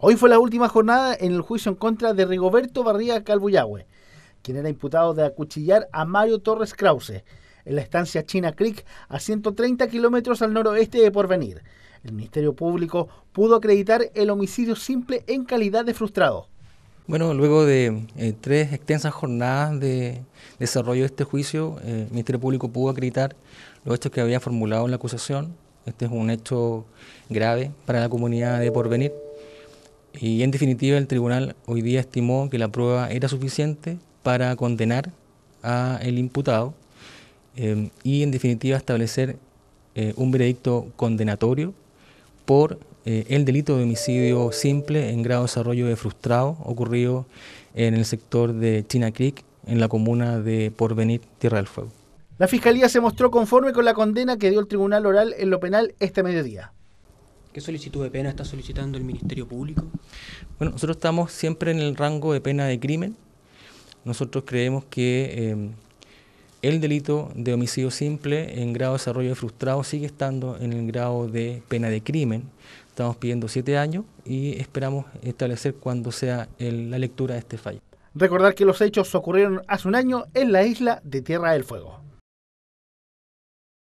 Hoy fue la última jornada en el juicio en contra de Rigoberto Barría Calbuyagüe, quien era imputado de acuchillar a Mario Torres Krause en la estancia China Creek, a 130 kilómetros al noroeste de Porvenir. El Ministerio Público pudo acreditar el homicidio simple en calidad de frustrado. Bueno, luego de eh, tres extensas jornadas de desarrollo de este juicio, eh, el Ministerio Público pudo acreditar los hechos que había formulado en la acusación. Este es un hecho grave para la comunidad de Porvenir. Y en definitiva el tribunal hoy día estimó que la prueba era suficiente para condenar a el imputado eh, y en definitiva establecer eh, un veredicto condenatorio por eh, el delito de homicidio simple en grado de desarrollo de frustrado ocurrido en el sector de China Creek en la comuna de Porvenir, Tierra del Fuego. La Fiscalía se mostró conforme con la condena que dio el Tribunal Oral en lo penal este mediodía. ¿Qué solicitud de pena está solicitando el Ministerio Público? Bueno, nosotros estamos siempre en el rango de pena de crimen. Nosotros creemos que em, el delito de homicidio simple en grado de desarrollo frustrado sigue estando en el grado de pena de crimen. Estamos pidiendo siete años y esperamos establecer cuando sea la lectura de este fallo. Recordar que los hechos ocurrieron hace un año en la isla de Tierra del Fuego.